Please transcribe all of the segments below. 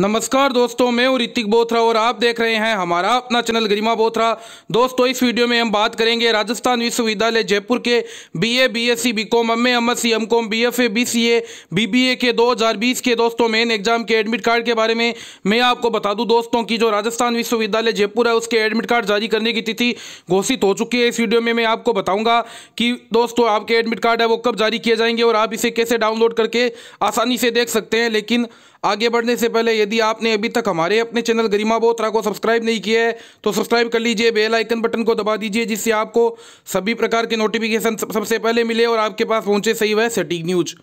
नमस्कार दोस्तों मैं हूँ ऋतिक बोथरा और आप देख रहे हैं हमारा अपना चैनल गरिमा बोथरा दोस्तों इस वीडियो में हम बात करेंगे राजस्थान विश्वविद्यालय जयपुर के BA BSc BCom MA MSc MCom BFA BCA BBA के 2020 के दोस्तों मेन एग्जाम के एडमिट कार्ड के बारे में मैं आपको बता दूँ दोस्तों की जो राजस्थान विश्वविद्यालय जयपुर है उसके एडमिट कार्ड जारी करने की तिथि घोषित हो चुकी है इस वीडियो में मैं आपको बताऊँगा कि दोस्तों आपके एडमिट कार्ड है वो कब जारी किए जाएंगे और आप इसे कैसे डाउनलोड करके आसानी से देख सकते हैं लेकिन आगे बढ़ने से पहले यदि आपने अभी तक हमारे अपने चैनल गरिमा बोत्रा को सब्सक्राइब नहीं किया है तो सब्सक्राइब कर लीजिए बेल आइकन बटन को दबा दीजिए जिससे आपको सभी प्रकार के नोटिफिकेशन सबसे पहले मिले और आपके पास पहुंचे सही वह सटीक न्यूज़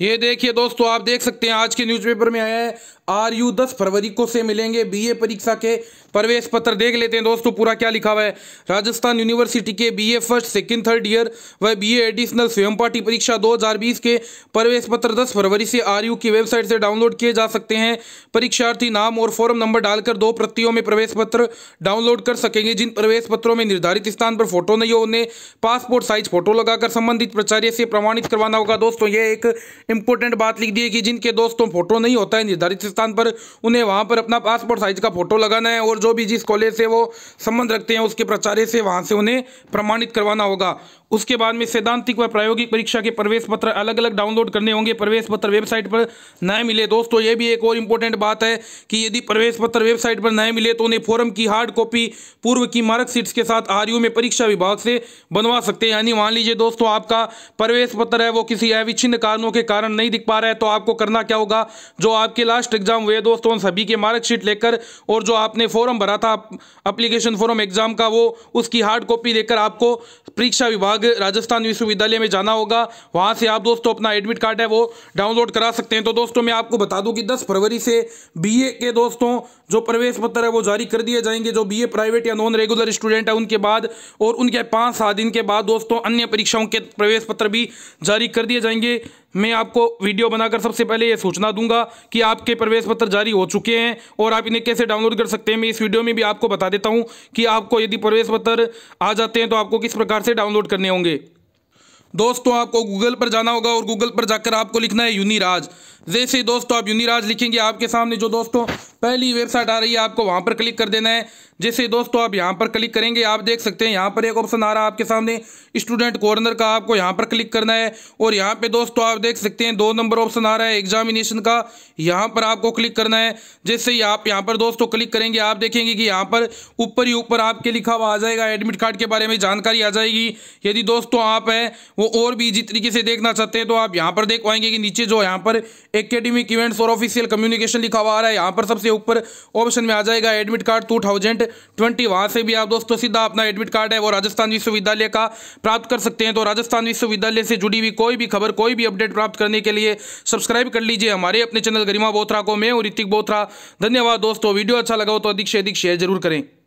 ये देखिए दोस्तों आप देख सकते हैं आज के न्यूज़पेपर में आया है आर यू दस फरवरी को से मिलेंगे बीए परीक्षा के प्रवेश पत्र देख लेते हैं दोस्तों पूरा क्या लिखा हुआ है राजस्थान यूनिवर्सिटी के BA first second third year व बीए एडिशनल स्वयं पाठी परीक्षा 2020 के प्रवेश पत्र 10 फरवरी से आर यू की वेबसाइट से डाउनलोड किए जा सकते हैं परीक्षार्थी नाम और फॉर्म नंबर डालकर दो प्रतियों में प्रवेश पत्र डाउनलोड कर सकेंगे जिन प्रवेश पत्रों में निर्धारित स्थान पर फोटो नहीं हो उन्हें पासपोर्ट साइज फोटो लगाकर संबंधित प्राचार्य से प्रमाणित करवाना होगा दोस्तों ये एक इंपोर्टेंट बात लिख दी है कि जिनके दोस्तों फोटो नहीं होता है निर्धारित स्थान पर उन्हें वहां पर अपना पासपोर्ट साइज का फोटो लगाना है और जो भी जिस कॉलेज से वो संबंध रखते हैं उसके प्राचार्य से वहां से उन्हें प्रमाणित करवाना होगा उसके बाद में सैद्धांतिक व प्रायोगिक परीक्षा के प्रवेश पत्र अलग अलग डाउनलोड करने होंगे प्रवेश पत्र वेबसाइट पर न मिले दोस्तों ये भी एक और इम्पोर्टेंट बात है कि यदि प्रवेश पत्र वेबसाइट पर न मिले तो उन्हें फॉरम की हार्ड कॉपी पूर्व की मार्कशीट्स के साथ आर में परीक्षा विभाग से बनवा सकते हैं यानी मान लीजिए दोस्तों आपका प्रवेश पत्र है वो किसी अविच्छिन्न कारणों के कारण नहीं दिख पा रहा है तो आपको करना क्या होगा जो आपके लास्ट एग्जाम हुए दोस्तों उन सभी के मार्कशीट लेकर और जो आपने फॉर्म भरा था अप्लीकेशन फॉर्म एग्जाम का वो उसकी हार्ड कॉपी लेकर आपको परीक्षा विभाग राजस्थान विश्वविद्यालय में जाना होगा वहाँ से आप दोस्तों अपना एडमिट कार्ड है वो डाउनलोड करा सकते हैं तो दोस्तों मैं आपको बता दूँ कि दस फरवरी से बी के दोस्तों जो प्रवेश पत्र है वो जारी कर दिए जाएंगे जो बी प्राइवेट या नॉन रेगुलर स्टूडेंट है उनके बाद और उनके पाँच सात दिन के बाद दोस्तों अन्य परीक्षाओं के प्रवेश पत्र भी जारी कर दिए जाएंगे मैं आपको वीडियो बनाकर सबसे पहले यह सूचना दूंगा कि आपके प्रवेश पत्र जारी हो चुके हैं और आप इन्हें कैसे डाउनलोड कर सकते हैं मैं इस वीडियो में भी आपको बता देता हूं कि आपको यदि प्रवेश पत्र आ जाते हैं तो आपको किस प्रकार से डाउनलोड करने होंगे दोस्तों आपको गूगल पर जाना होगा और गूगल पर जाकर आपको लिखना है यूनिराज जैसे दोस्तों आप यूनिराज लिखेंगे आपके सामने जो दोस्तों पहली वेबसाइट आ रही है आपको वहाँ पर क्लिक कर देना है जैसे दोस्तों आप यहाँ पर क्लिक करेंगे आप देख सकते हैं यहाँ पर एक ऑप्शन आ रहा है आपके सामने स्टूडेंट कॉर्नर का आपको यहाँ पर क्लिक करना है और यहाँ पे दोस्तों आप देख सकते हैं दो नंबर ऑप्शन आ रहा है एग्जामिनेशन का यहाँ पर आपको क्लिक करना है जैसे ही आप यहाँ पर दोस्तों क्लिक करेंगे आप देखेंगे कि यहाँ पर ऊपर ही ऊपर आपके लिखा हुआ आ जाएगा एडमिट कार्ड के बारे में जानकारी आ जाएगी यदि दोस्तों आप हैं वो और भी जिस तरीके से देखना चाहते हैं तो आप यहाँ पर देख पाएंगे कि नीचे जो यहाँ पर एकेडमिक इवेंट्स और ऑफिशियल कम्युनिकेशन लिखा हुआ आ रहा है यहाँ पर सबसे ऊपर ऑप्शन में आ जाएगा admit card two thousand twenty वहाँ से भी आप दोस्तों सीधा अपना एडमिट कार्ड है वो राजस्थान विश्वविद्यालय का प्राप्त कर सकते हैं तो राजस्थान विश्वविद्यालय से जुड़ी हुई कोई भी खबर कोई भी अपडेट प्राप्त करने के लिए सब्सक्राइब कर लीजिए हमारे अपने चैनल गरिमा बोथरा को मैं और ऋतिक बोथरा धन्यवाद दोस्तों वीडियो अच्छा लगा हो तो अधिक से अधिक शेयर जरूर करें